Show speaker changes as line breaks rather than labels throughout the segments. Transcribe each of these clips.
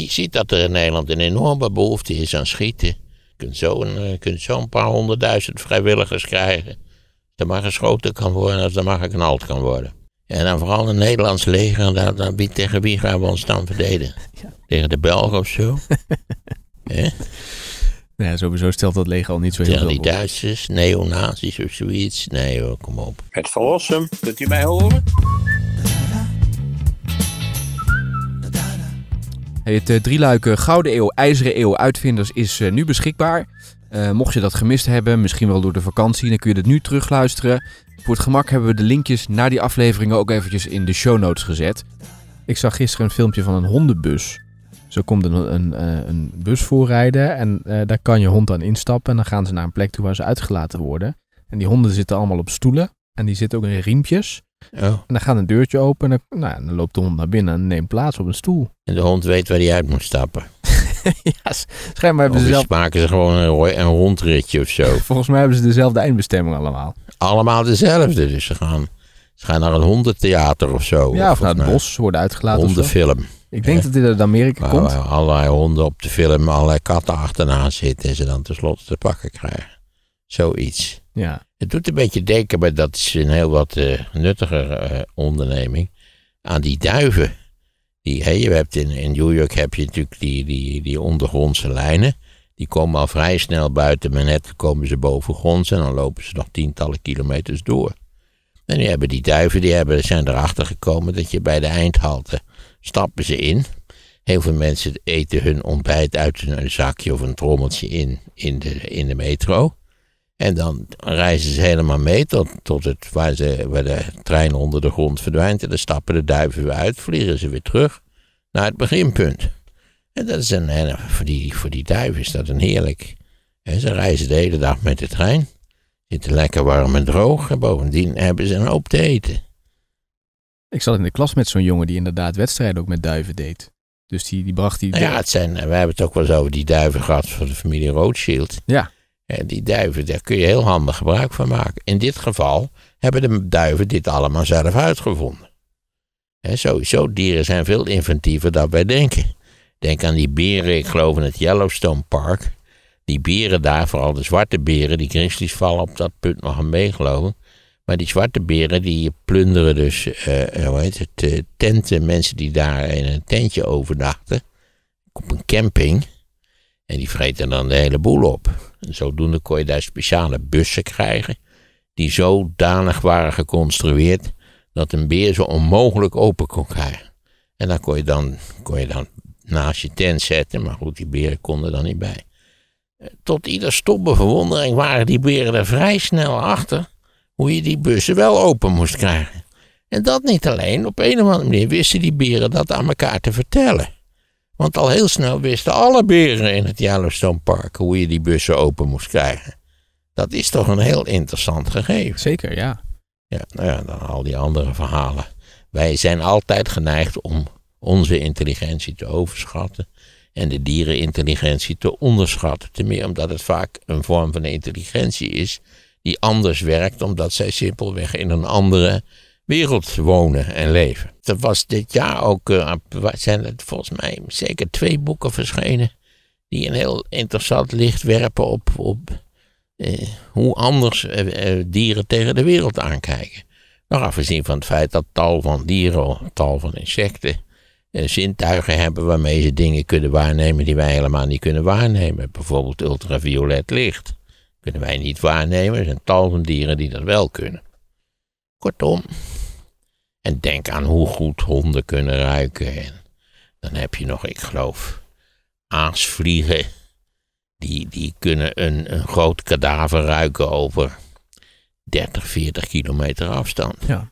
je ziet dat er in Nederland een enorme behoefte is aan schieten. Je kunt eh, zo'n paar honderdduizend vrijwilligers krijgen. er maar geschoten kan worden, als er maar geknald kan worden. En dan vooral een Nederlands leger, dat, dat, tegen wie gaan we ons dan verdedigen? Tegen de Belgen of zo? eh? Ja, sowieso stelt dat leger al niet zo heel veel. die Duitsers, neonazis of zoiets. Nee hoor, kom op. Het verlossen, kunt u mij horen?
Het eh, drieluiken Gouden Eeuw, IJzeren Eeuw, Uitvinders is eh, nu beschikbaar. Uh, mocht je dat gemist hebben, misschien wel door de vakantie, dan kun je het nu terugluisteren. Voor het gemak hebben we de linkjes naar die afleveringen ook eventjes in de show notes gezet. Ik zag gisteren een filmpje van een hondenbus. Zo komt een, een, een bus voorrijden en daar kan je hond aan instappen. En dan gaan ze naar een plek toe waar ze uitgelaten worden. En die honden zitten allemaal op stoelen en die zitten ook in riempjes. En dan gaat een deurtje open en dan, nou dan, loopt de hond naar binnen en neemt plaats op een stoel. En de hond weet
waar hij uit moet stappen.
ja, schijnbaar hebben ze zelf...
maken ze gewoon een, een rondritje of zo. Volgens mij hebben ze dezelfde eindbestemming allemaal. Allemaal dezelfde, dus ze gaan, ze gaan naar een hondentheater of zo. Ja, of, naar het bos,
worden uitgelaten Hondenfilm. Ik denk dat dit uit Amerika
komt. Waar allerlei honden op de film, allerlei katten achterna zitten en ze dan tenslotte te pakken krijgen. Zoiets. Ja. Het doet een beetje denken, maar dat is een heel wat uh, eh, nuttiger eh, onderneming, aan die duiven. Die, hey, je hebt in, in New York heb je natuurlijk die, die, die ondergrondse lijnen. Die komen al vrij snel buiten net, komen ze grond en dan lopen ze nog tientallen kilometers door. En die hebben die duiven, die hebben, zijn erachter gekomen dat je bij de eindhalte stappen ze in. Heel veel mensen eten hun ontbijt uit een zakje of een trommeltje in, in de, in de metro. En dan reizen ze helemaal mee tot, tot het, waar, ze, waar de trein onder de grond verdwijnt. En dan stappen de duiven weer uit, vliegen ze weer terug naar het beginpunt. En dat is een, en voor, die, voor die duiven is dat een heerlijk. ze reizen de hele
dag met de trein. Zitten lekker warm en droog. En bovendien hebben ze een hoop te eten. Ik zat in de klas met zo'n jongen die inderdaad wedstrijden ook met duiven deed. Dus die, die bracht die. Nou ja, het zijn, we hebben het ook wel eens over die duiven gehad van de familie Rothschild. Ja. En
die duiven, daar kun je heel handig gebruik van maken. In dit geval hebben de duiven dit allemaal zelf uitgevonden. He, sowieso, dieren zijn veel inventiever dan wij denken. Denk aan die beren, ik geloof in het Yellowstone Park. Die beren daar, vooral de zwarte beren, die grizzlies vallen op dat punt nog aan mee, geloof Maar die zwarte beren die plunderen dus uh, hoe heet het, eh, tenten, mensen die daar in een tentje overnachten. Op een camping. En die vreten dan de hele boel op. En zodoende kon je daar speciale bussen krijgen, die zodanig waren geconstrueerd dat een beer ze onmogelijk open kon krijgen. En dan kon je dan, kon je dan naast je tent zetten, maar goed, die beren konden dan niet bij. Eh, tot ieder stomme verwondering waren die beren er vrij snel achter hoe je die bussen wel open moest krijgen. En dat niet alleen, op een of andere manier wisten die beren dat aan elkaar te vertellen. Want al heel snel wisten alle beren in het Yellowstone Park hoe je die bussen open moest krijgen. Dat is toch een heel interessant gegeven. Zeker, ja. Ja, nou ja, dan al die andere verhalen. Wij zijn altijd geneigd om onze intelligentie te overschatten en de dierenintelligentie te onderschatten. Ten meer omdat het vaak een vorm van intelligentie is die anders werkt, omdat zij simpelweg in een andere wereld wonen en leven. Er was dit jaar ook, uh, zijn er volgens mij zeker twee boeken verschenen. die een heel interessant licht werpen op, op eh, hoe anders eh, dieren tegen de wereld aankijken. Nog afgezien van het feit dat tal van dieren, tal van insecten. zintuigen hebben waarmee ze dingen kunnen waarnemen die wij helemaal niet kunnen waarnemen. Bijvoorbeeld ultraviolet licht. Kunnen wij niet waarnemen. Er zijn tal van dieren die dat wel kunnen. Kortom. En denk aan hoe goed honden kunnen ruiken. En dan heb je nog, ik geloof, aasvliegen. Die, die kunnen een, een groot kadaver ruiken over 30, 40 kilometer afstand. Ja.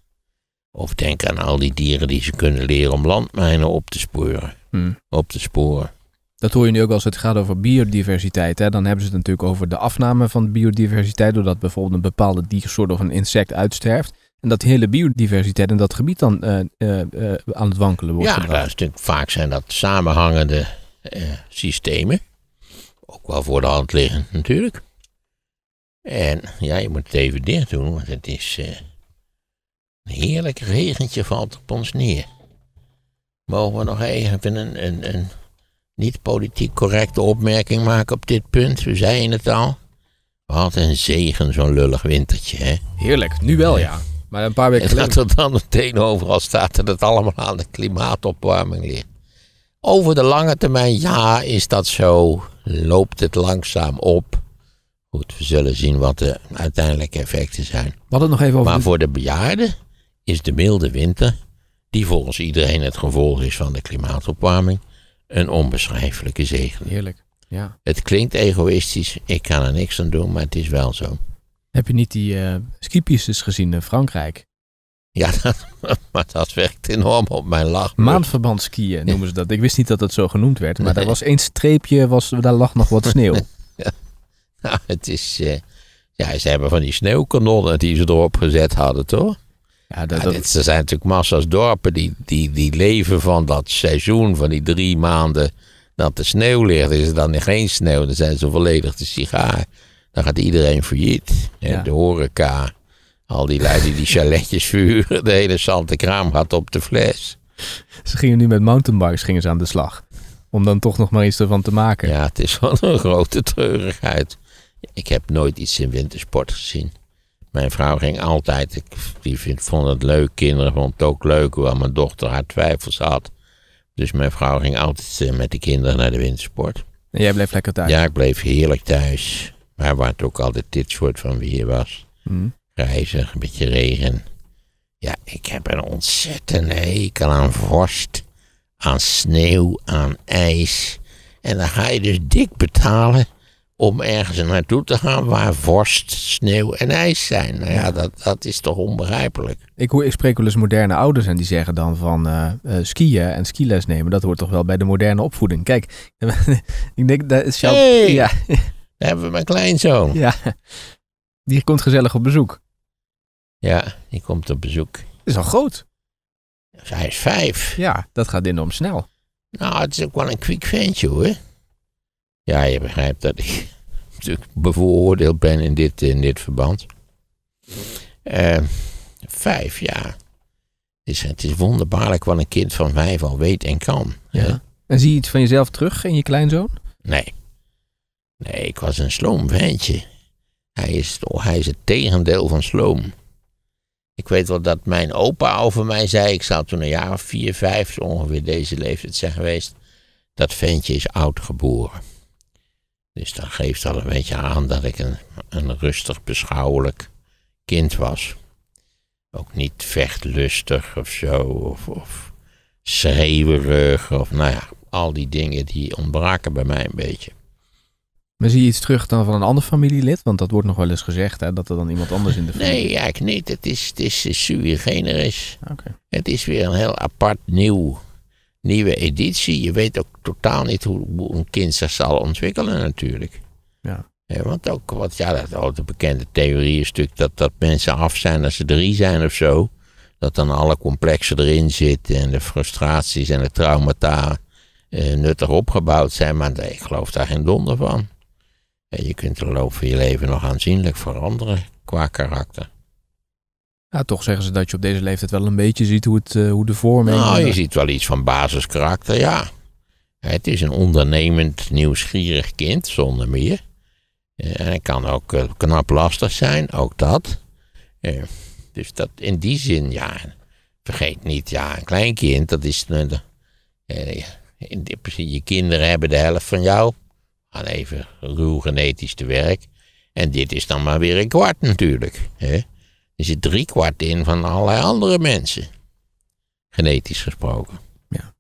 Of denk aan al die dieren die ze kunnen leren om landmijnen op te sporen. Hmm. Op te
sporen. Dat hoor je nu ook als het gaat over biodiversiteit. Hè? Dan hebben ze het natuurlijk over de afname van biodiversiteit. Doordat bijvoorbeeld een bepaalde diersoort of een insect uitsterft. En dat hele biodiversiteit en dat gebied dan eh, eh, eh, aan het wankelen wordt. Ja, nou, natuurlijk, vaak zijn dat samenhangende
systemen. Ook wel voor de hand liggend natuurlijk. En ja, je moet het even dicht doen, want het is een heerlijk regentje valt op ons neer. Mogen we nog even een, een, een niet politiek correcte opmerking maken op dit punt? We zeiden het al. Wat een zegen, zo'n lullig wintertje, hè?
Heerlijk, nu wel ja. Maar een paar weken en dat er
dan meteen overal staat dat het allemaal aan de klimaatopwarming ligt. Over de lange termijn, ja, is dat zo. Loopt het langzaam op. Goed, we zullen zien wat de uiteindelijke effecten zijn. Wat nog even over. Maar voor de bejaarden is de milde winter, die volgens iedereen het gevolg is van de klimaatopwarming, een onbeschrijfelijke zegen. Heerlijk. Ja. Het klinkt egoïstisch, ik kan er niks aan doen, maar
het is wel zo. Heb je niet die uh, skipistes gezien in Frankrijk? Ja, maar dat werkt enorm op mijn lach. Maandverband skiën noemen ze dat. Ik wist niet dat het zo genoemd werd, maar nee. daar was één streepje, was, daar lag nog wat sneeuw. ja. Nou, het is.
Eh, ja, ze hebben van die sneeuwkanonnen die ze erop gezet hadden, toch?
Ja, dat, ja, Dit,
er zijn natuurlijk massa's dorpen die, die, die leven van dat seizoen, van die drie maanden dat de sneeuw ligt. Is er dan geen sneeuw, dan zijn ze volledig de sigaar. Dan gaat iedereen failliet. De horeca, al die lui die chaletjes vuren, de
hele Zante Kraam gaat op de fles. Ze gingen nu met mountainbikes gingen ze aan de slag. Om dan toch nog maar iets ervan te maken. Ja, het is wel een grote treurigheid. Ik heb
nooit iets in wintersport gezien. Mijn vrouw ging altijd, ik, die vind, vond het leuk, kinderen vond het ook leuk, hoewel mijn dochter haar twijfels had. Dus mijn vrouw ging altijd eh, met de kinderen naar de wintersport. En jij bleef lekker thuis? Ja, ik bleef heerlijk thuis waar het ook altijd dit soort van weer was. Mm. Grijzig, een beetje regen. Ja, ik heb een ontzettende hekel aan vorst, aan sneeuw, aan ijs. En dan ga je dus dik betalen om ergens naartoe te gaan waar
vorst, sneeuw en ijs zijn. Nou ja, dat, dat is toch onbegrijpelijk. Ik, hoor, ik spreek wel eens moderne ouders en die zeggen dan van eh, eh, skiën en skiles nemen, dat hoort toch wel bij de moderne opvoeding. Kijk, ik denk dat is Ja. Daar hebben we mijn kleinzoon. Ja, die komt gezellig op bezoek. Ja, die komt op bezoek. Dat is al groot. Dus hij is vijf. Ja, dat gaat enorm
snel. Nou, het is ook wel een quick ventje hoor. Ja, je begrijpt dat ik natuurlijk bevooroordeeld ben in dit, in dit verband. Eh, vijf, ja. Het is, het is wonderbaarlijk wat een kind van vijf al weet en kan.
Ja. En zie je iets van jezelf terug in je kleinzoon?
Nee. Nee, ik was een sloom ventje. Hij is, oh, hij is het tegendeel van sloom. Ik weet wel dat mijn opa over mij zei, ik zou toen een jaar of vier, vijf, zo ongeveer deze leeftijd zijn geweest, dat ventje is oud geboren. Dus dat geeft al een beetje aan dat ik een, een rustig, beschouwelijk kind was. Ook niet vechtlustig of zo, of, of schreeuwerig, of nou ja, al die dingen die ontbraken bij mij een beetje.
Maar zie je iets terug dan van een ander familielid? Want dat wordt nog wel eens gezegd, hè, dat er dan iemand anders in de familie... Nee, eigenlijk niet. Het is, het is sui generis.
Het is weer een heel apart nieuw, nieuwe editie. Je weet ook totaal niet hoe, een kind zich zal ontwikkelen natuurlijk. Ja. ja want ook, wat, ja, dat oude bekende theorie is natuurlijk dat, dat mensen af zijn als ze drie zijn of zo. Dat dan alle complexen erin zitten en de frustraties en de traumata eh, nuttig opgebouwd zijn. Maar nee, ik geloof daar geen donder van. En je kunt de loop van je leven nog aanzienlijk veranderen qua karakter.
Ja, toch zeggen ze dat je op deze leeftijd wel een beetje ziet hoe, het, eh, hoe de vormen. Nou, eh, je ziet wel iets van basiskarakter, ja. Het
is een ondernemend, nieuwsgierig kind, zonder meer. En kan ook eh, knap lastig zijn, ook dat. Dus dat in die zin, ja. Vergeet niet, ja, een klein kind, dat is. Je kinderen hebben de helft van jou Gaan even ruw genetisch te werk. En dit is dan maar weer een kwart natuurlijk. Hè? Er zit drie kwart in van allerlei andere mensen.
Genetisch gesproken. Ja.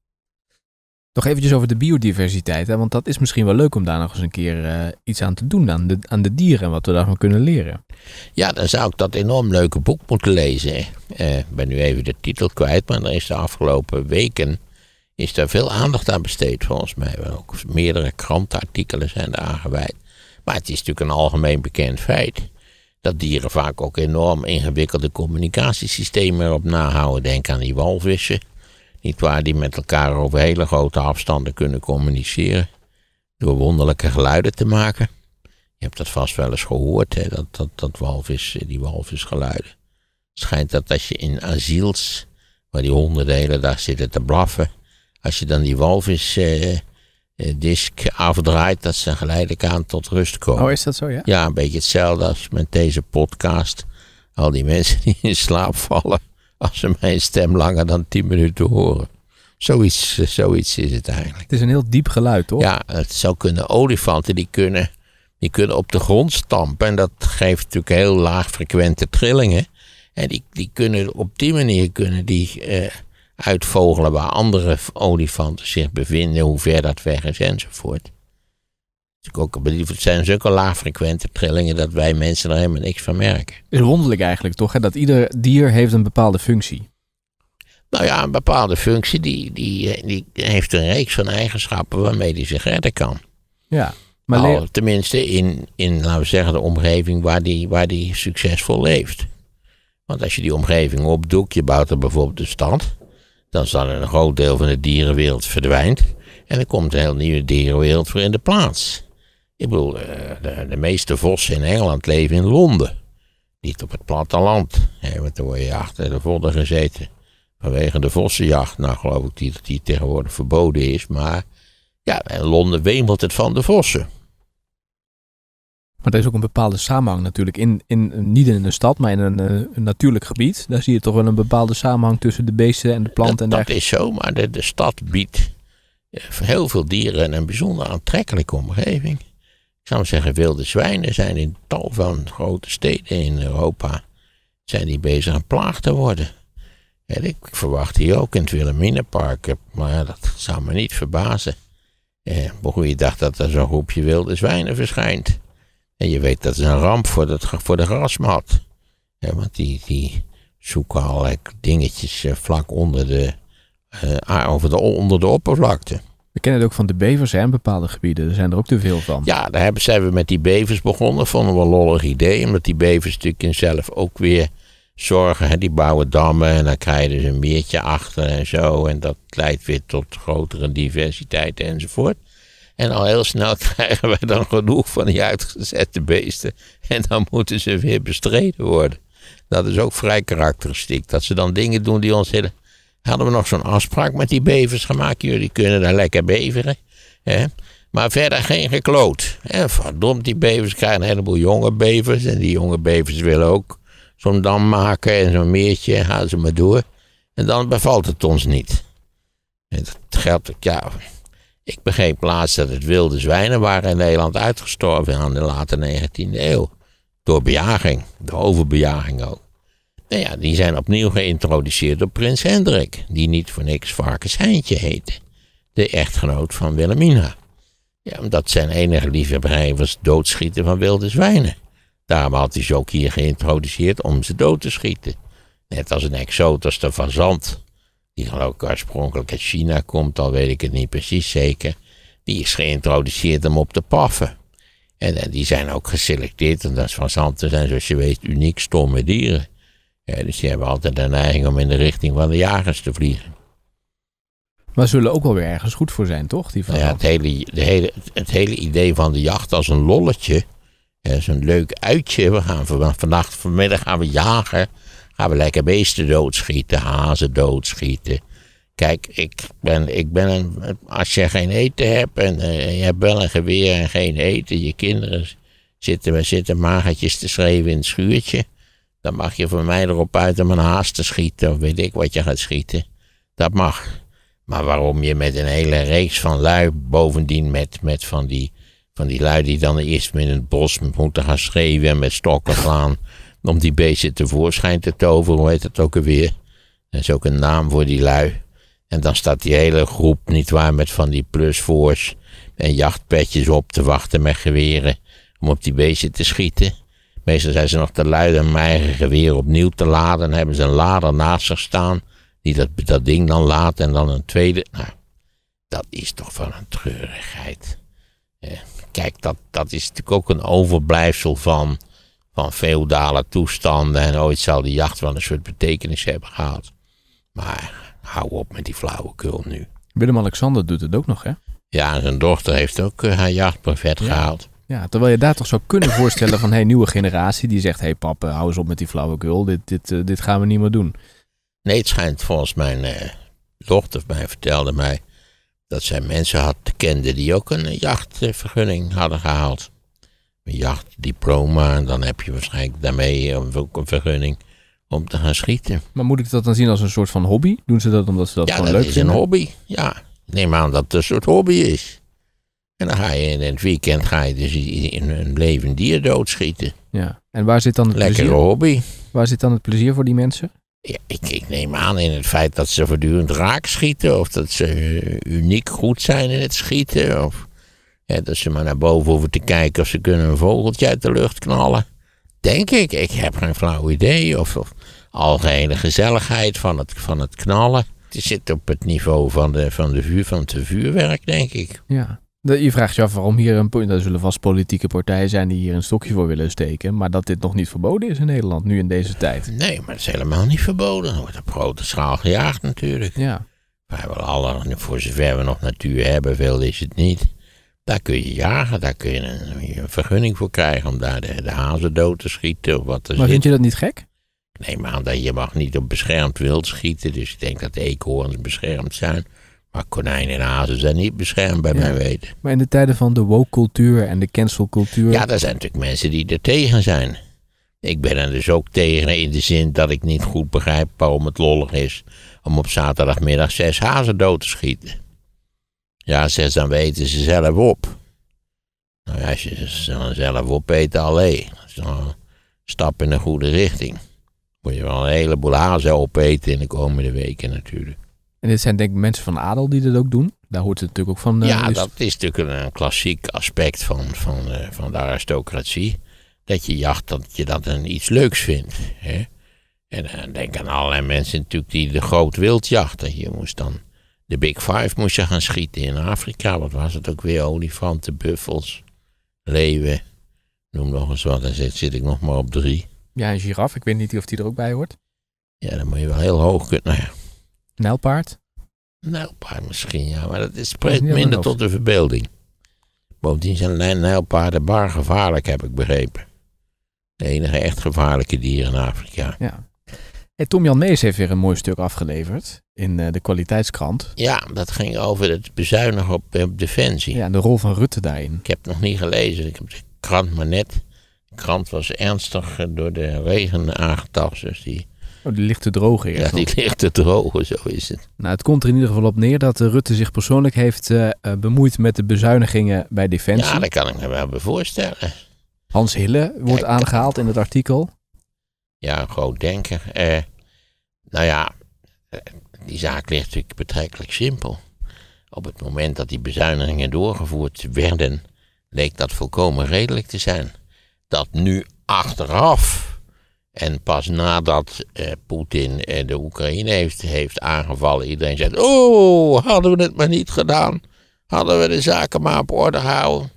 Nog eventjes over de biodiversiteit. Hè? Want dat is misschien wel leuk om daar nog eens een keer eh, iets aan te doen. Aan de, aan de dieren en wat we daarvan kunnen leren. Ja, dan zou ik dat enorm leuke boek moeten lezen. Eh, ik ben nu even
de titel kwijt. Maar er is de afgelopen weken is daar veel aandacht aan besteed, volgens mij. Ook meerdere krantenartikelen zijn daar gewijd, Maar het is natuurlijk een algemeen bekend feit dat dieren vaak ook enorm ingewikkelde communicatiesystemen erop nahouden. Denk aan die walvissen, niet waar, die met elkaar over hele grote afstanden kunnen communiceren door wonderlijke geluiden te maken. Je hebt dat vast wel eens gehoord, hè, dat, dat, dat walvis, die walvisgeluiden. Het schijnt dat als je in asiels, waar die honden de hele zitten te blaffen, als je dan die walvisdisk eh, eh, afdraait, dat ze geleidelijk aan tot rust komen. Oh, is dat zo, ja? Ja, een beetje hetzelfde als met deze podcast. Al die mensen die in slaap vallen als ze mijn stem langer dan tien minuten horen. Zoiets, eh, zoiets is het eigenlijk. Het is een heel diep geluid, toch? Ja, het zou kunnen. Olifanten die kunnen, die kunnen op de grond stampen. En dat geeft natuurlijk heel laagfrequente trillingen. En die, die kunnen op die manier kunnen die, uitvogelen waar andere olifanten zich bevinden, hoe ver dat weg is enzovoort. Dus ook, het zijn zulke laagfrequente trillingen dat wij mensen er helemaal niks van merken. Is wonderlijk eigenlijk toch, dat ieder dier heeft een bepaalde functie. Nou ja, een bepaalde functie die, die, die heeft een reeks van eigenschappen waarmee die zich redden kan.
Ja. Maar nou,
tenminste in, in, laten we zeggen, de omgeving waar die, waar die succesvol leeft. Want als je die omgeving opdoekt, je bouwt er bijvoorbeeld een stad dan zal een groot deel van de dierenwereld verdwijnt. En er komt een heel nieuwe dierenwereld voor in de plaats. Ik bedoel, eh, de, de meeste vossen in Engeland leven in Londen. Niet op het platteland. Hè, want dan word je achter de vodden gezeten. Vanwege de vossenjacht. Nou, geloof ik die, dat die tegenwoordig verboden is. Maar ja, in Londen wemelt het van de vossen.
Maar er is ook een bepaalde samenhang natuurlijk. In, in, niet in een stad, maar in een, eh, een natuurlijk gebied. Daar zie je toch wel een bepaalde samenhang tussen de beesten en de planten. Dat,
dat is zo, maar de, de stad biedt eh, voor heel veel dieren een bijzonder aantrekkelijke omgeving. Ik zou zeggen, wilde zwijnen zijn in tal van grote steden in Europa zijn die bezig aan plaag te worden. En ik verwacht hier ook in het Wilhelminapark, eh, maar dat zou me niet verbazen. Eh, hoe een dacht dat er zo'n groepje wilde zwijnen verschijnt. En je weet dat is een ramp voor, voor de grasmat. Ja, want die, die zoeken allerlei dingetjes eh, vlak onder de, eh, over de, onder de oppervlakte. We kennen het ook van de
bevers hè, in bepaalde gebieden. Er zijn er ook te veel van. Ja,
daar hebben, zijn we met die bevers begonnen. Vonden we een lollig idee. Omdat die bevers natuurlijk in zelf ook weer zorgen. Hè, die bouwen dammen en dan krijgen ze dus een meertje achter en zo. En dat leidt weer tot grotere diversiteit enzovoort. En al heel snel krijgen wij dan genoeg van die uitgezette beesten. En dan moeten ze weer bestreden worden. Dat is ook vrij karakteristiek. Dat ze dan dingen doen die ons hele. Hadden we nog zo'n afspraak met die bevers gemaakt? Jullie kunnen daar lekker beveren. Hè? Maar verder geen gekloot. En verdomd, die bevers krijgen een heleboel jonge bevers. En die jonge bevers willen ook zo'n dam maken en zo'n meertje. Gaan ze maar door. En dan bevalt het ons niet. En dat geldt, ja, ik begreep laatst dat het wilde zwijnen waren in Nederland uitgestorven aan de late 19e eeuw. Door bejaging, de overbejaging ook. Nou ja, die zijn opnieuw geïntroduceerd door prins Hendrik, die niet voor niks Varkensheintje heette. De echtgenoot van Wilhelmina. Ja, omdat zijn enige liefhebberij was doodschieten van wilde zwijnen. Daarom had hij ze ook hier geïntroduceerd om ze dood te schieten. Net als een exotische de fazant die geloof ik oorspronkelijk uit China komt, al weet ik het niet precies zeker, die is geïntroduceerd om op te paffen. En, en die zijn ook geselecteerd, en dat is van zanten zijn zoals je weet uniek stomme dieren. Ja, dus die hebben altijd de neiging om in de richting van de jagers te vliegen.
Maar zullen ook wel weer ergens goed voor zijn, toch? Die van ja,
het hele, de hele, het hele idee van de jacht als een lolletje, zo'n leuk uitje, we gaan vannacht, vanmiddag gaan we jagen. Gaan we lekker beesten doodschieten, hazen doodschieten. Kijk, ik ben, ik ben een, als je geen eten hebt en eh, je hebt wel een geweer en geen eten, je kinderen zitten, zitten magertjes te schreeuwen in het schuurtje, dan mag je van mij erop uit om een haas te schieten of weet ik wat je gaat schieten. Dat mag. Maar waarom je met een hele reeks van lui, bovendien met, met van, die, van die lui die dan eerst in het bos moeten gaan schreeuwen en met stokken slaan? om die beesten tevoorschijn te toveren, hoe heet dat ook alweer? Dat is ook een naam voor die lui. En dan staat die hele groep, niet waar met van die plusvoors en jachtpetjes op te wachten met geweren om op die beesten te schieten. Meestal zijn ze nog te lui om hun eigen geweer opnieuw te laden. Dan hebben ze een lader naast zich staan die dat, dat ding dan laat en dan een tweede. Nou, dat is toch wel een treurigheid. Eh, kijk, dat, dat is natuurlijk ook een overblijfsel van van feodale toestanden en ooit zal die jacht wel een soort betekenis hebben gehad. Maar hou op met die flauwekul nu.
Willem-Alexander doet het ook nog, hè? Ja, zijn dochter heeft ook eh, haar jachtprofet gehaald. Ja, terwijl je daar toch zou kunnen voorstellen van... hey, nieuwe generatie die zegt... hey, pap, eh, hou eens op met die flauwekul. Dit, dit, eh, dit gaan we niet meer doen. Nee, het
schijnt volgens mijn uh, dochter mij vertelde mij... dat zij mensen had kende die ook een jachtvergunning hadden gehaald een jachtdiploma. Dan heb je waarschijnlijk daarmee ook een vergunning om te gaan schieten.
Maar moet ik dat dan zien als een soort van hobby? Doen ze dat omdat ze dat gewoon leuk vinden? Ja, dat is een hobby.
Ja, neem aan dat het een soort hobby is. En dan ga je in het weekend ga je dus in een levend dier doodschieten. Ja,
en waar zit dan het Lekkere plezier? hobby. Waar zit dan het plezier voor die mensen? Ja, ik, ik,
neem aan in het feit dat ze voortdurend raak schieten. Of dat ze eh, uniek goed zijn in het schieten. Of dat ze maar naar boven hoeven te kijken of ze kunnen een vogeltje uit de lucht knallen. Denk ik, ik heb geen flauw idee. Of, of algehele gezelligheid van het, van het knallen. Het zit op het niveau van, de, van, de vuur, van het vuurwerk,
denk ik. Ja. Je vraagt je af waarom hier een. Er zullen vast politieke partijen zijn die hier een stokje voor willen steken. Maar dat dit nog niet verboden is in Nederland, nu in deze tijd. Nee, maar het is helemaal niet verboden. Er wordt op grote
schaal gejaagd natuurlijk. Ja. willen alle, voor zover we nog natuur hebben, veel is het niet. Daar kun je jagen, daar kun je een, vergunning voor krijgen om daar de, hazen dood te schieten of wat. Er maar vind je dat niet gek? Nee, maar dat je mag niet op beschermd wild schieten, dus ik denk dat de eekhoorns beschermd zijn. Maar konijnen en hazen zijn niet beschermd bij mij mijn weten.
Maar in de tijden van de woke-cultuur en de cancel cultuur Ja, er zijn natuurlijk
mensen die er tegen zijn. Ik ben er dus ook tegen in de zin dat ik niet goed begrijp waarom het lollig is... om op zaterdagmiddag zes hazen dood te schieten. Ja, zegt dan weten ze zelf op. Nou ja, als je ze dan zelf opeten, alleen. Dat is dan een stap in de goede richting. Moet je wel een heleboel hazen opeten in de komende
weken natuurlijk. En dit zijn denk ik mensen van adel die dat ook doen? Daar hoort het natuurlijk ook van. Eh, ja, dus- dat
is natuurlijk een klassiek aspect van, van, eh, van de aristocratie. Dat je jacht dat je dat een iets leuks vindt. Hè? En dan eh, denk aan allerlei mensen natuurlijk die de groot wild jachten. Je moest dan de Big Five moesten gaan schieten in Afrika. Wat was het ook weer? Olifanten, buffels, leeuwen. Noem nog eens wat. En zit, ik nog maar op drie.
Ja, een giraf. Ik weet niet of die er ook bij hoort.
Ja, dan moet je wel heel hoog kunnen. Nou ja.
Nijlpaard? Nijlpaard
misschien, ja. Maar dat spreekt minder tot de verbeelding. Bovendien zijn nijlpaarden bar gevaarlijk, heb ik begrepen. De enige echt gevaarlijke dieren in Afrika.
Ja. Tom-Jan Mees heeft weer een mooi stuk afgeleverd in eh, de kwaliteitskrant. Ja, dat ging over het bezuinigen op, defensie. Ja, en de rol van Rutte daarin. Ik heb het nog
niet gelezen, ik heb de krant maar net. De krant was ernstig eh, door de regen aangetast, dus die... Oh, die ligt te droog eerst. Ja, die ligt te droog, zo is het.
Nou, het komt er in ieder geval op neer dat eh, Rutte zich persoonlijk heeft bemoeid met de bezuinigingen bij Defensie. Ja, dat kan ik me wel voorstellen. Hans Hille wordt aangehaald in het artikel. Ja, een groot denker. Uh, nou ja,
eh, die zaak ligt natuurlijk betrekkelijk simpel. Op het moment dat die bezuinigingen doorgevoerd werden, leek dat volkomen redelijk te zijn. Dat nu achteraf en pas nadat eh, Poetin eh, de Oekraïne heeft, heeft aangevallen, iedereen zegt: Oh, hadden we het maar niet gedaan. Hadden we de zaken maar op orde gehouden.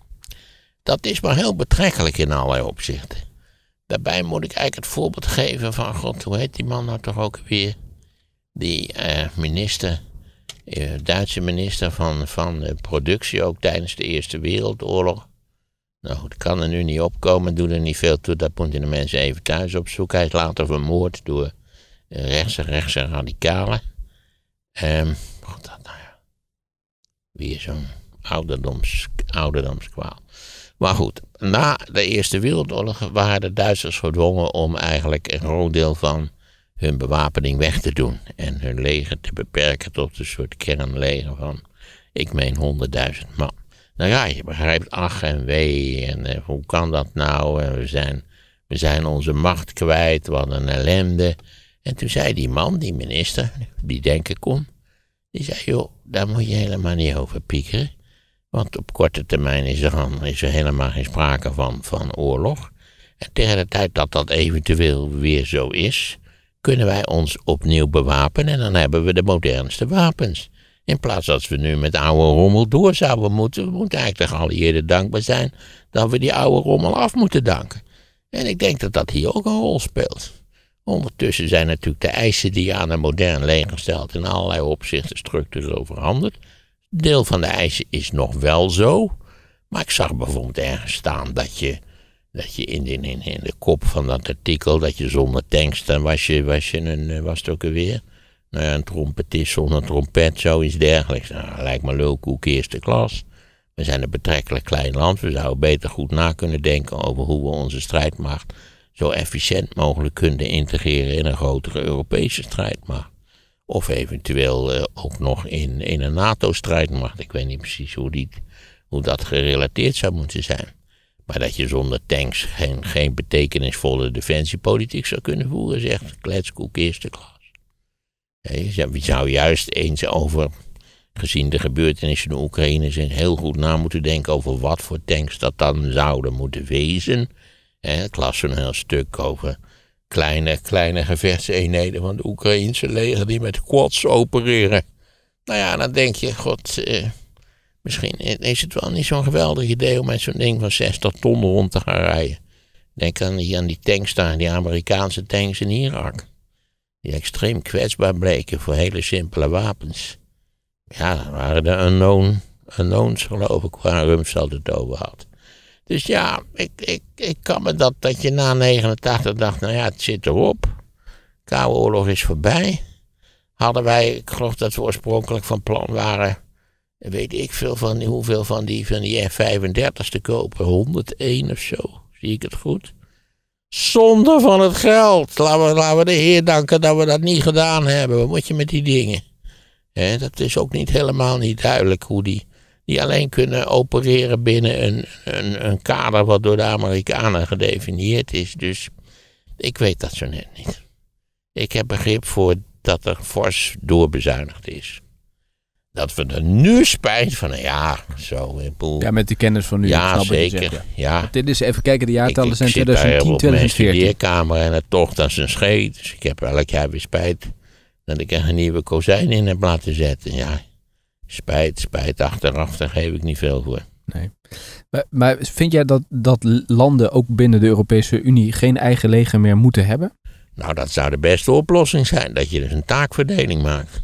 Dat is maar heel betrekkelijk in allerlei opzichten. Daarbij moet ik eigenlijk het voorbeeld geven van, god, hoe heet die man nou toch ook weer? Die eh, minister, eh, Duitse minister van, van productie ook tijdens de Eerste Wereldoorlog. Nou goed, kan er nu niet opkomen, doet er niet veel toe. Dat moeten de mensen even thuis opzoeken. Hij is later vermoord door rechtse, rechtse radicalen. Um, god, dat nou ja. Weer zo'n ouderdoms, ouderdomskwaal. Maar goed, na de Eerste Wereldoorlog waren de Duitsers gedwongen om eigenlijk een groot deel van hun bewapening weg te doen. En hun leger te beperken tot een soort kernleger van, ik meen, 100.000 man. Nou ja, je begrijpt ach en wee en eh, hoe kan dat nou? we, zijn, we zijn onze macht kwijt, wat een ellende. En toen zei die man, die minister, die denken kon, die zei, joh, daar moet je helemaal niet over piekeren. Want op korte termijn is er, dan, is er helemaal geen sprake van, van oorlog. En tegen de tijd dat dat eventueel weer zo is, kunnen wij ons opnieuw bewapenen en dan hebben we de modernste wapens. In plaats dat we nu met oude rommel door zouden moeten, we moeten eigenlijk de geallieerden dankbaar zijn dat we die oude rommel af moeten danken. En ik denk dat dat hier ook een rol speelt. Ondertussen zijn natuurlijk de eisen die aan een modern leger stelt in allerlei opzichten structureel veranderd deel van de eisen is nog wel zo. Maar ik zag bijvoorbeeld ergens staan dat je, dat je in, de, in, in de kop van dat artikel, dat je zonder tanks, dan was je, was je een, eh, was het ook alweer? Nou ja, een trompetist zonder trompet, zoiets dergelijks. Nou, lijkt me lulkoek eerste klas. We zijn een betrekkelijk klein land. We zouden beter goed na kunnen denken over hoe we onze strijdmacht zo efficiënt mogelijk kunnen integreren in een grotere Europese strijdmacht. Of eventueel eh, ook nog in, een NATO-strijdmacht. Ik weet niet precies hoe, die, hoe dat gerelateerd zou moeten zijn. Maar dat je zonder tanks geen, geen betekenisvolle defensiepolitiek zou kunnen voeren, zegt Kletskoek eerste klas. je zou juist eens over, gezien de gebeurtenissen in de Oekraïne, zijn heel goed na moeten denken over wat voor tanks dat dan zouden moeten wezen. He, ik een heel stuk over kleine, kleine gevechtseenheden van het Oekraïense leger die met quads opereren. Nou ja, dan denk je, god, eh, misschien is het wel niet zo'n geweldig idee om met zo'n ding van 60 ton rond te gaan rijden. Denk aan die, aan die tanks daar, die Amerikaanse tanks in Irak. Die extreem kwetsbaar bleken voor hele simpele wapens. Ja, dan waren de unknown, unknowns geloof ik waar Rumsfeld het over had. Dus ja, ik, ik, ik kan me dat, dat je na 89 dacht, nou ja, het zit erop. Koude oorlog is voorbij. Hadden wij, ik geloof dat we oorspronkelijk van plan waren, weet ik veel van hoeveel van die, van die F-35's te kopen. 101 of zo, zie ik het goed. Zonder van het geld. Laten we, laten we de Heer danken dat we dat niet gedaan hebben. Wat moet je met die dingen? He, dat is ook niet helemaal niet duidelijk hoe die die alleen kunnen opereren binnen een, een, een kader wat door de Amerikanen gedefinieerd is. Dus ik weet dat zo net niet. Ik heb begrip voor dat er fors doorbezuinigd is. Dat we er nu spijt van, ja, zo. Boel. Ja, met de kennis van nu. Ja, zeker. ja.
Dit is even kijken, de jaartallen zijn ik 2010, 2014.
Ik leerkamer en het tocht als een scheet. Dus ik heb elk jaar weer spijt dat ik er een nieuwe kozijn in heb laten zetten. Ja, spijt, spijt achteraf, daar geef ik niet veel
voor. Nee. Maar, maar vind jij dat, dat landen ook binnen de Europese Unie geen eigen leger meer moeten hebben? Nou, dat zou de beste oplossing zijn, dat je dus een taakverdeling maakt.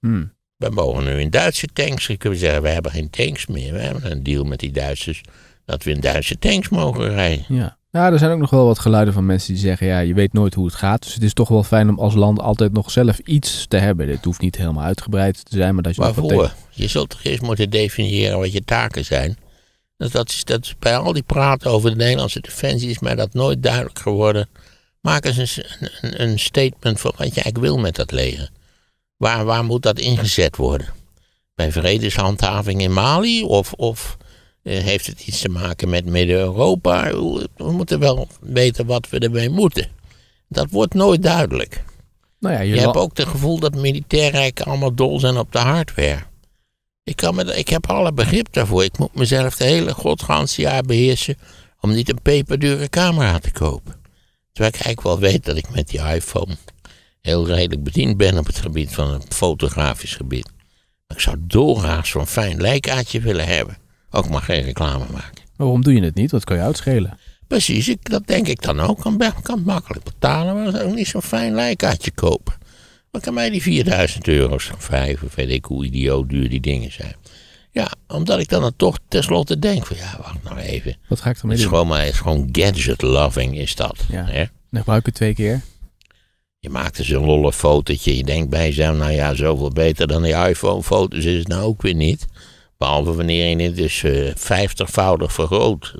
Hmm.
We mogen nu in Duitse tanks, kunnen we zeggen, we hebben geen tanks meer. We hebben een deal met die Duitsers dat we in Duitse tanks mogen rijden. Ja.
Ja, nou, er zijn ook nog wel wat geluiden van mensen die zeggen, ja, je weet nooit hoe het gaat. Dus het is toch wel fijn om als land altijd nog zelf iets te hebben. Dit hoeft niet helemaal uitgebreid te zijn, maar dat je... Waarvoor?
Je zult toch eerst moeten definiëren wat je taken zijn. Dus dat is, dat bij al die praten over de Nederlandse defensie is mij dat nooit duidelijk geworden. Maak eens een, een, een statement van wat je eigenlijk wil met dat leger. Waar, waar moet dat ingezet worden? Bij vredeshandhaving in Mali of... of eh, heeft het iets te maken met Midden-Europa? We moeten wel weten wat we ermee moeten. Dat wordt nooit duidelijk. Nou ja, je, hebt ook het gevoel dat militairrijken allemaal dol zijn op de hardware. Ik, kan me, ik heb alle begrip daarvoor. Ik moet mezelf de hele godganse jaar beheersen om niet een peperdure camera te kopen. Terwijl ik eigenlijk wel weet dat ik met die iPhone heel redelijk bediend ben op het gebied van het fotografisch gebied. ik zou dolgraag zo'n fijn lijkaartje willen hebben ook maar geen reclame maken.
Maar waarom doe je het niet? Wat kan je uitschelen. Precies, ik, dat denk ik dan
ook. Kan, kan makkelijk betalen, maar is ook niet zo'n fijn lijkaartje kopen. Wat kan mij die 4000 euro's, Vijf, of weet ik hoe idioot duur die dingen zijn. Ja, omdat ik dan, dan toch tenslotte denk van ja, wacht nou even. Wat ga ik ermee doen? Het is gewoon, gadget loving is dat.
Ja. Hè? Dan gebruik twee keer.
Je maakt dus een lolle fotootje. Je denkt bij jezelf, nou ja, zoveel beter dan die iPhone foto's is het nou ook weer niet. Behalve wanneer je het dus eh, vijftigvoudig vergroot.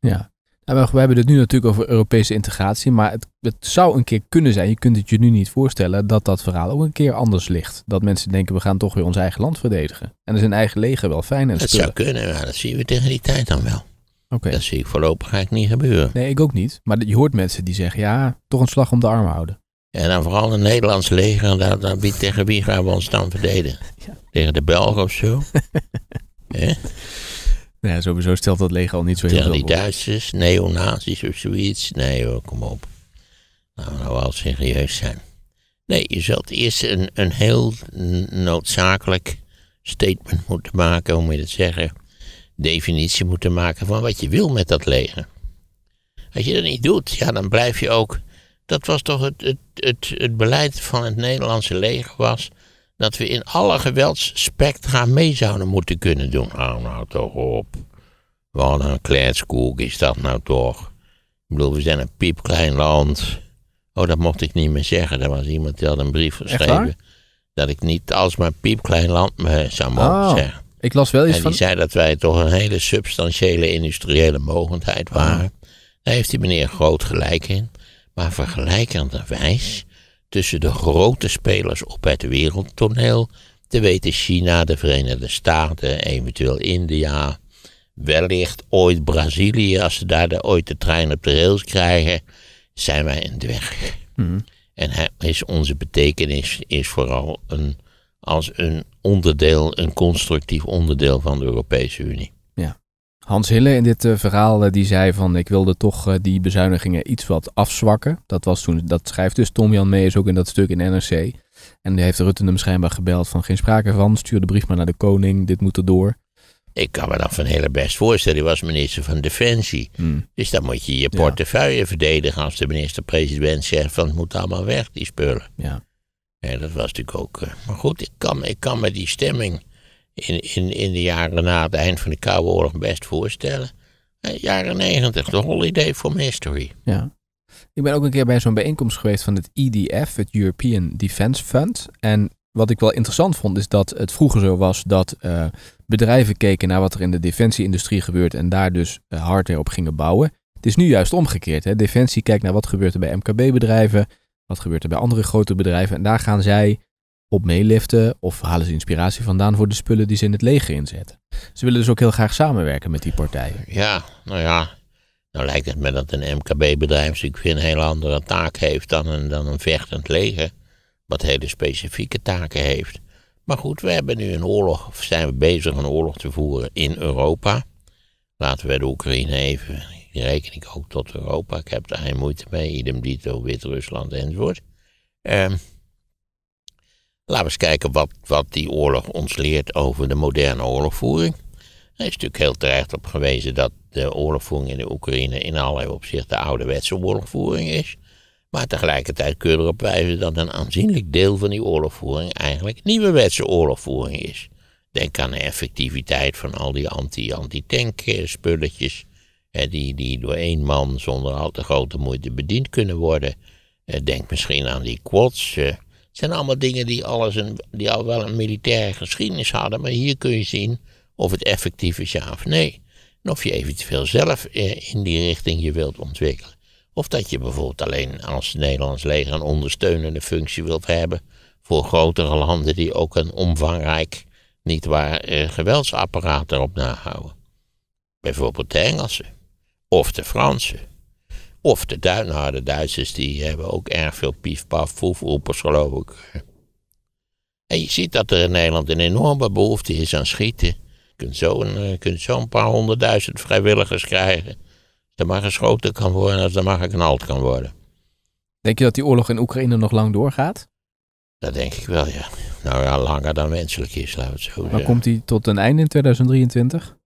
Ja, nou, we hebben het nu natuurlijk over Europese integratie, maar het, het, zou een keer kunnen zijn, je kunt het je nu niet voorstellen, dat dat verhaal ook een keer anders ligt. Dat mensen denken, we gaan toch weer ons eigen land verdedigen. En is een eigen leger wel fijn en Dat spullen. zou kunnen, maar dat zien we tegen die tijd dan wel. Okay. Dat zie ik voorlopig eigenlijk niet gebeuren. Nee, ik ook niet. Maar je hoort mensen die zeggen, ja, toch een slag om de arm houden.
En dan vooral een Nederlands leger. En dat, tegen wie gaan we ons dan verdedigen? Tegen de Belgen of zo? eh? sowieso stelt dat leger al niet zo heel veel die Duitsers, neonazis of zoiets. Nee kom op. Laten nou wel serieus zijn. Nee, je zult eerst een, een heel noodzakelijk statement moeten maken, hoe moet je dat zeggen? Definitie moeten maken van wat je wil met dat leger. Als je dat niet doet, ja, dan blijf je ook dat was toch het, het, het, beleid van het Nederlandse leger was dat we in alle geweldsspectra mee zouden moeten kunnen doen. Hou nou toch op. Wat een kletskoek is dat nou toch. Ik bedoel, we zijn een piepklein land. Oh, dat mocht ik niet meer zeggen. Er was iemand die had een brief geschreven. Dat ik niet als maar piepklein land zou mogen oh, zeggen. Ik las wel iets en die zei dat wij toch een hele substantiële industriële mogendheid oh. waren. Daar heeft die meneer groot gelijk in maar vergelijkenderwijs tussen de grote spelers op het wereldtoneel, te weten China, de Verenigde Staten, eventueel India, wellicht ooit Brazilië, als ze daar de, ooit de trein op de rails krijgen, zijn wij in dwerg. weg. Hmm. En hij, is onze betekenis is vooral een, als een onderdeel, een constructief onderdeel van de Europese Unie.
Hans Hille in dit eh, verhaal eh, die zei van ik wilde toch eh, die bezuinigingen iets wat afzwakken. Dat, was toen, dat schrijft dus Tom Jan Mees ook in dat stuk in NRC. En die heeft Rutte hem schijnbaar gebeld van geen sprake van, stuur de brief maar naar de koning, dit moet erdoor. Ik kan me dat van
hele best voorstellen, hij was minister van Defensie. Hmm. Dus dan moet je je portefeuille verdedigen als de minister-president zegt van het moet allemaal weg, die spullen. Ja. En dat was natuurlijk ook... maar goed, ik kan, ik kan met die stemming in, in, in de jaren na het eind van de Koude Oorlog best voorstellen. Eh, jaren negentig, de Holiday from History.
Ja. Ik ben ook een keer bij zo'n bijeenkomst geweest van het EDF, het European Defence Fund. En wat ik wel interessant vond, is dat het vroeger zo was dat eh, bedrijven keken naar wat er in de defensieindustrie gebeurt en daar dus eh, hardware op gingen bouwen. Het is nu juist omgekeerd. Hè? Defensie kijkt naar wat gebeurt er bij MKB-bedrijven, wat gebeurt er bij andere grote bedrijven. En daar gaan zij op meeliften of halen ze inspiratie vandaan voor de spullen die ze in het leger inzetten. Ze willen dus ook heel graag samenwerken met die partijen.
Ja, nou ja. Nou lijkt het me dat een MKB-bedrijf natuurlijk veel een hele andere taak heeft dan een, dan een vechtend leger. Wat hele specifieke taken heeft. Maar goed, we hebben nu een oorlog, of zijn we bezig een oorlog te voeren in Europa. Laten we de Oekraïne even, die reken ik ook tot Europa. Ik heb daar geen moeite mee, idem dito, Wit-Rusland enzovoort. Ehm, Laten we eens kijken wat, wat die oorlog ons leert over de moderne oorlogvoering. Er is natuurlijk heel terecht op gewezen dat de oorlogvoering in de Oekraïne in allerlei opzichten ouderwetse oorlogvoering is. Maar tegelijkertijd kun je erop wijzen dat een aanzienlijk deel van die oorlogvoering eigenlijk nieuwe wetse oorlogvoering is. Denk aan de effectiviteit van al die anti-tank eh, spulletjes. Die, die door één man zonder al te grote moeite bediend kunnen worden. Eh, denk misschien aan die quads. Eh, zijn allemaal dingen die, alles een, die al wel een militaire geschiedenis hadden. Maar hier kun je zien of het effectief is, ja of nee. En of je eventueel zelf eh, in die richting je wilt ontwikkelen. Of dat je bijvoorbeeld alleen als Nederlands leger een ondersteunende functie wilt hebben voor grotere landen die ook een omvangrijk, niet waar, eh, geweldsapparaat erop nahouden. Bijvoorbeeld de Engelsen of de Fransen. Of de Duitsers, de Duitsers die hebben ook erg veel piefpaf, foefroepers geloof ik. En je ziet dat er in Nederland een enorme behoefte is aan schieten. Je kunt eh, zo'n zo paar honderdduizend vrijwilligers krijgen. Er maar geschoten kan worden als er maar geknald kan worden.
Denk je dat die oorlog in Oekraïne nog lang doorgaat? Dat denk ik wel, ja. Nou ja, langer dan wenselijk is, laten we het zo maar Maar komt die tot een einde in 2023?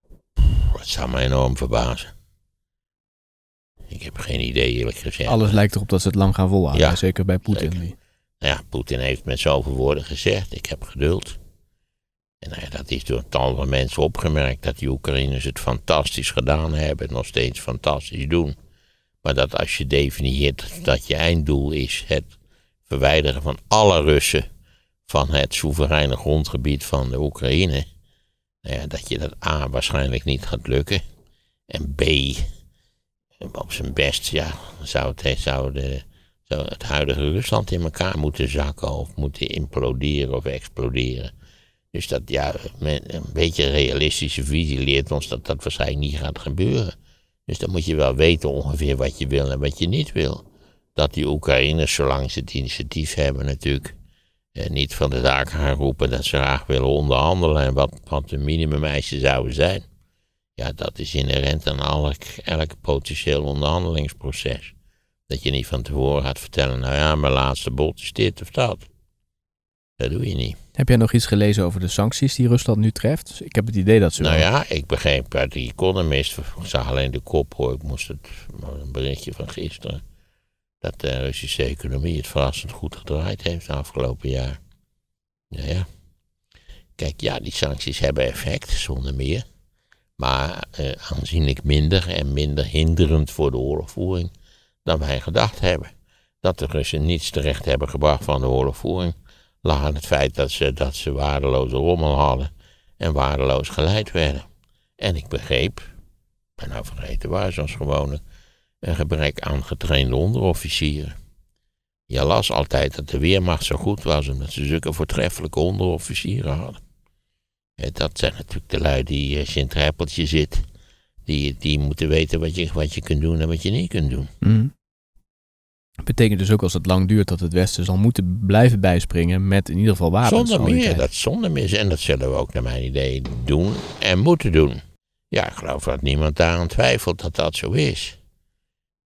Dat zou me enorm verbazen. Ik heb geen idee, eerlijk gezegd. Alles
lijkt erop dat ze het lang gaan volhouden. zeker bij Poetin. Nou ja,
Poetin heeft met zoveel woorden gezegd: ik heb geduld. En nou dat is door tal van mensen opgemerkt dat die Oekraïners het fantastisch gedaan hebben en nog steeds fantastisch doen. Maar dat als je definieert dat je einddoel is het verwijderen van alle Russen van het soevereine grondgebied van de Oekraïne, nou ja, dat je dat A waarschijnlijk niet gaat lukken en B op zijn best, ja, zou het, zou, de, zou het huidige Rusland in elkaar moeten zakken of moeten imploderen of exploderen. Dus dat, ja, een beetje realistische visie leert ons dat dat waarschijnlijk niet gaat gebeuren. Dus dan moet je wel weten ongeveer wat je wil en wat je niet wil. Dat die Oekraïners, zolang ze het initiatief hebben natuurlijk, eh, niet van de zaak gaan roepen dat ze graag willen onderhandelen en wat, wat de minimumeisen zouden zijn. Ja, dat is inherent aan elk, elk potentieel onderhandelingsproces. Dat je niet van tevoren gaat vertellen, nou ja, mijn laatste bod is dit of dat. Dat doe je niet.
Heb jij nog iets gelezen over de sancties die Rusland nu treft? Dus ik heb het idee dat ze. Nou ja,
ik begreep uit de Economist, ik zag alleen de kop hoor, ik moest het, een berichtje van gisteren, dat de Russische economie het verrassend goed gedraaid heeft de afgelopen jaar. Nou ja. Kijk, ja, die sancties hebben effect, zonder meer maar eh, aanzienlijk minder en minder hinderend voor de oorlogvoering dan wij gedacht hebben. Dat de Russen niets terecht hebben gebracht van de oorlogvoering lag aan het feit dat ze, dat ze waardeloze rommel hadden en waardeloos geleid werden. En ik begreep, ben nou vergeten waar, zoals gewone, een gebrek aan getrainde onderofficieren. Je las altijd dat de Weermacht zo goed was omdat ze zulke voortreffelijke onderofficieren hadden dat zijn natuurlijk de lui die als eh, in het rijpeltje zit,
die, die moeten weten wat je, wat je kunt doen en wat je niet kunt doen. Mm. Betekent dus ook als het lang duurt dat het Westen zal moeten blijven bijspringen met in ieder geval wapens. Zonder meer, dat zonder meer. En dat zullen we ook naar mijn idee doen en moeten doen. Ja,
ik geloof dat niemand daaraan twijfelt dat dat zo is.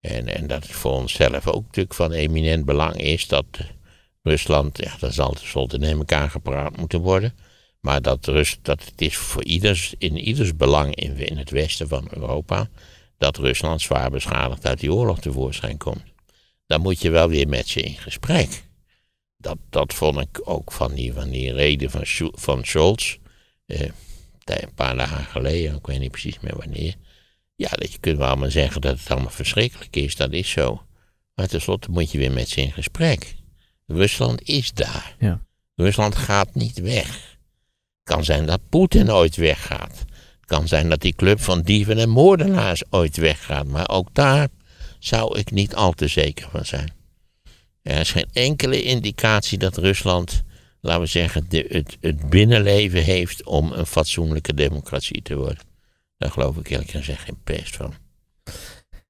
En, en dat het voor onszelf ook natuurlijk van eminent belang is dat Rusland, ja, dat zal tenslotte neem ik gepraat moeten worden maar dat, rust, dat het is voor ieders, in ieders belang in, in het westen van Europa dat Rusland zwaar beschadigd uit die oorlog tevoorschijn komt. Dan moet je wel weer met ze in gesprek. Dat, dat vond ik ook van die, van die reden van, van Scholz. Eh, een paar dagen geleden, ik weet niet precies meer wanneer. Ja, dat je kunt wel allemaal zeggen dat het allemaal verschrikkelijk is, dat is zo. Maar tenslotte moet je weer met ze in gesprek. Rusland is daar. Ja. Rusland gaat niet weg kan zijn dat Poetin ooit weggaat. kan zijn dat die club van dieven en moordenaars ooit weggaat. Maar ook daar zou ik niet al te zeker van zijn. Er is geen enkele indicatie dat Rusland, laten we zeggen, het, het binnenleven heeft om een fatsoenlijke democratie te worden. Daar geloof ik eerlijk gezegd geen peest van.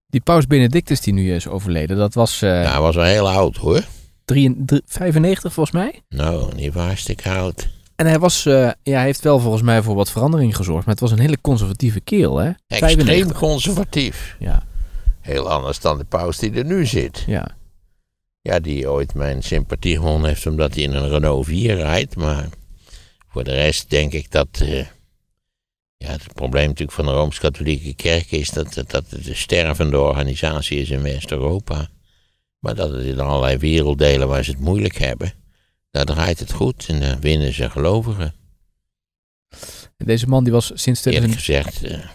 Die paus Benedictus die nu is overleden, dat was... Ja, eh, hij was wel heel oud hoor. 93, 95 volgens mij? Nou, niet hartstikke oud. En hij, was, eh, ja, hij heeft wel volgens mij voor wat verandering gezorgd. Maar het was een hele conservatieve keel, hè? Extreem
conservatief. Ja. Heel anders dan de paus die er nu zit. Ja. Ja, die ooit mijn sympathie gewonnen heeft omdat hij in een Renault 4 rijdt. Maar voor de rest denk ik dat... Eh, ja, het probleem natuurlijk van de Rooms-Katholieke Kerk is dat, dat, dat het een stervende organisatie is in West-Europa. Maar dat het in allerlei werelddelen waar ze het moeilijk hebben daar draait het goed en dan winnen ze gelovigen.
Deze man die was
sinds... 2000... Eerlijk gezegd eh,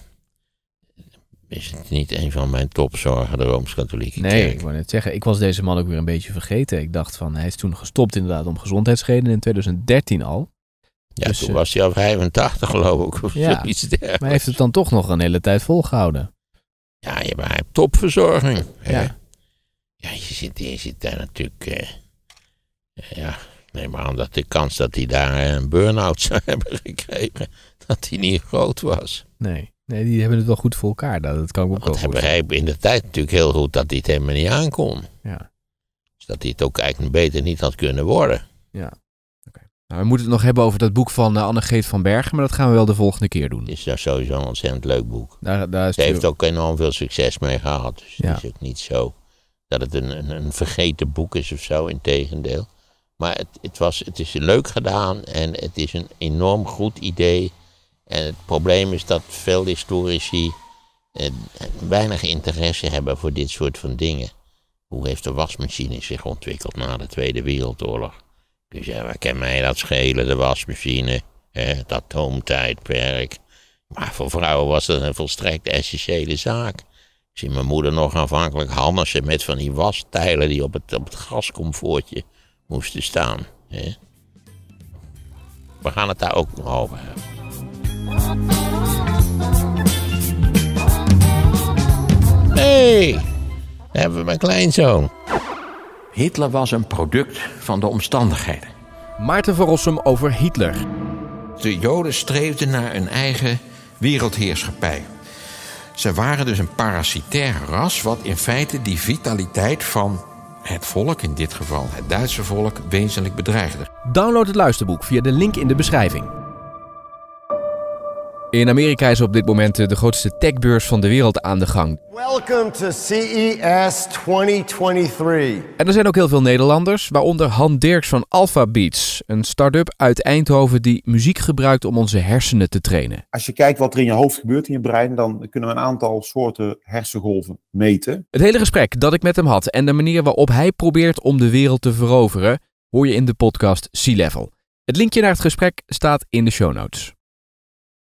is het niet een van mijn topzorgen, de Rooms-Katholieke nee, ik
wou net zeggen, ik was deze man ook weer een beetje vergeten. Ik dacht van, hij is toen gestopt inderdaad om gezondheidsredenen in 2013 al. Ja,
dus, toen eh, was hij al 85 geloof ik, of ja, zoiets dergelijks. Maar
heeft het dan toch nog een hele tijd volgehouden? Ja, je, hij hebt topverzorging. Ja. Hè?
ja, je zit, je zit daar natuurlijk... Eh, ja, Nee, maar dat de kans dat hij daar een burn-out zou hebben gekregen, dat hij niet groot was.
Nee, nee die hebben het wel goed voor elkaar. Dat kan ik ook Dat hij begreep
in de tijd natuurlijk heel goed dat hij het helemaal niet aankon. Ja. Dus dat hij het ook eigenlijk beter niet had kunnen worden. Ja. Okay. Nou, we moeten het nog hebben over dat boek van uh, eh, Anne-Geet van Bergen, maar dat gaan we wel de volgende keer doen. is daar sowieso een ontzettend leuk boek. Daar, daar Ze heeft ook enorm veel succes mee gehad, dus het is ook niet zo dat het een, een, een vergeten boek is of zo, integendeel. Maar het, het, was, het is leuk gedaan en het is een enorm goed idee. En het probleem is dat veel historici eh, weinig interesse hebben voor dit soort van dingen. Hoe heeft de wasmachine zich ontwikkeld na de Tweede Wereldoorlog? Dus ja, wat kan mij dat schelen, de wasmachine, dat atoomtijdperk. Maar voor vrouwen was dat een volstrekt essentiële zaak. Ik zie mijn moeder nog aanvankelijk hannissen met van die wastijlen die op het, op het gascomfortje moesten staan. Hè? We gaan het daar ook nog over hebben. Hey, daar hebben we mijn kleinzoon. Hitler was een product van de omstandigheden. Maarten van over Hitler. De Joden streefden naar een eigen wereldheerschappij. Ze waren dus een parasitair ras, wat in feite die vitaliteit van
het volk, in dit geval het Duitse volk, wezenlijk bedreigde. Download het luisterboek via de link in de beschrijving. In Amerika is op dit moment eh, de grootste techbeurs van de wereld aan de gang. Welcome to CES 2023. En er zijn ook heel veel Nederlanders, waaronder Han Dirks van Alpha Beats, een start-up uit Eindhoven die muziek gebruikt om onze hersenen te trainen.
Als je kijkt wat er in je hoofd gebeurt in je brein, dan kunnen we een aantal soorten hersengolven
meten. Het hele gesprek dat ik met hem had en de manier waarop hij probeert om de wereld te veroveren, hoor je in de podcast Sea Level. Het linkje naar het gesprek staat in de show notes.